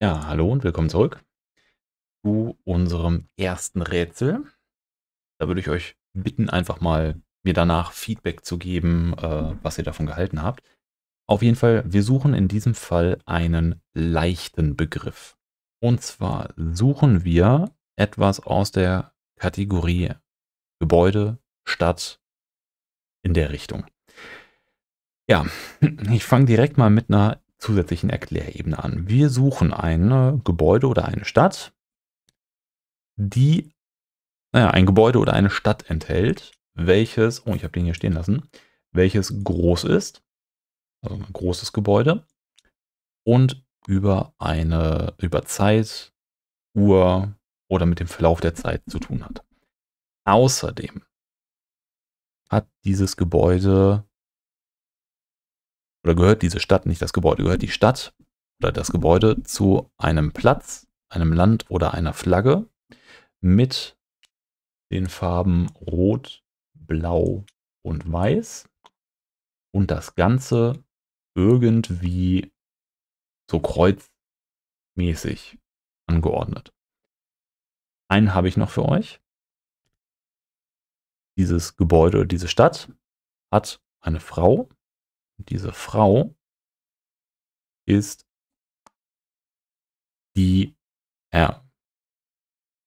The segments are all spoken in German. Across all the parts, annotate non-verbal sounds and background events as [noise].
Ja, hallo und willkommen zurück zu unserem ersten Rätsel. Da würde ich euch bitten, einfach mal mir danach Feedback zu geben, äh, was ihr davon gehalten habt. Auf jeden Fall, wir suchen in diesem Fall einen leichten Begriff. Und zwar suchen wir etwas aus der Kategorie Gebäude, Stadt in der Richtung. Ja, [laughs] ich fange direkt mal mit einer zusätzlichen Erklärebene an. Wir suchen ein Gebäude oder eine Stadt, die, naja, ein Gebäude oder eine Stadt enthält, welches, oh, ich habe den hier stehen lassen, welches groß ist, also ein großes Gebäude, und über eine, über Zeit, Uhr oder mit dem Verlauf der Zeit zu tun hat. Außerdem hat dieses Gebäude oder gehört diese Stadt, nicht das Gebäude, gehört die Stadt oder das Gebäude zu einem Platz, einem Land oder einer Flagge mit den Farben Rot, Blau und Weiß und das Ganze irgendwie so kreuzmäßig angeordnet. Einen habe ich noch für euch. Dieses Gebäude, diese Stadt hat eine Frau diese Frau ist die, er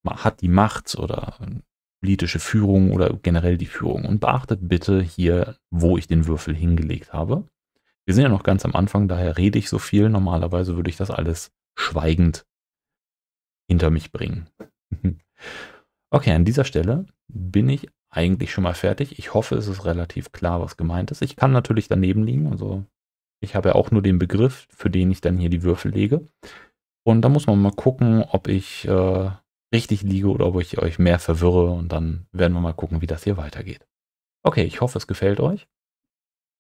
hat die Macht oder ähm, politische Führung oder generell die Führung. Und beachtet bitte hier, wo ich den Würfel hingelegt habe. Wir sind ja noch ganz am Anfang, daher rede ich so viel. Normalerweise würde ich das alles schweigend hinter mich bringen. [laughs] okay, an dieser Stelle bin ich eigentlich schon mal fertig. Ich hoffe, es ist relativ klar, was gemeint ist. Ich kann natürlich daneben liegen. Also ich habe ja auch nur den Begriff, für den ich dann hier die Würfel lege. Und da muss man mal gucken, ob ich äh, richtig liege oder ob ich euch mehr verwirre. Und dann werden wir mal gucken, wie das hier weitergeht. Okay, ich hoffe, es gefällt euch.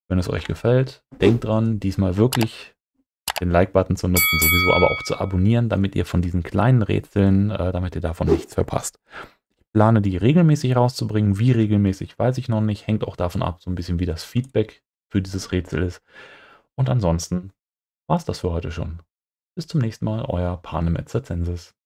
Wenn es euch gefällt, denkt dran, diesmal wirklich den Like-Button zu nutzen, sowieso aber auch zu abonnieren, damit ihr von diesen kleinen Rätseln, äh, damit ihr davon nichts verpasst plane die regelmäßig rauszubringen. Wie regelmäßig, weiß ich noch nicht. Hängt auch davon ab, so ein bisschen wie das Feedback für dieses Rätsel ist. Und ansonsten war es das für heute schon. Bis zum nächsten Mal, euer Panem et Censis.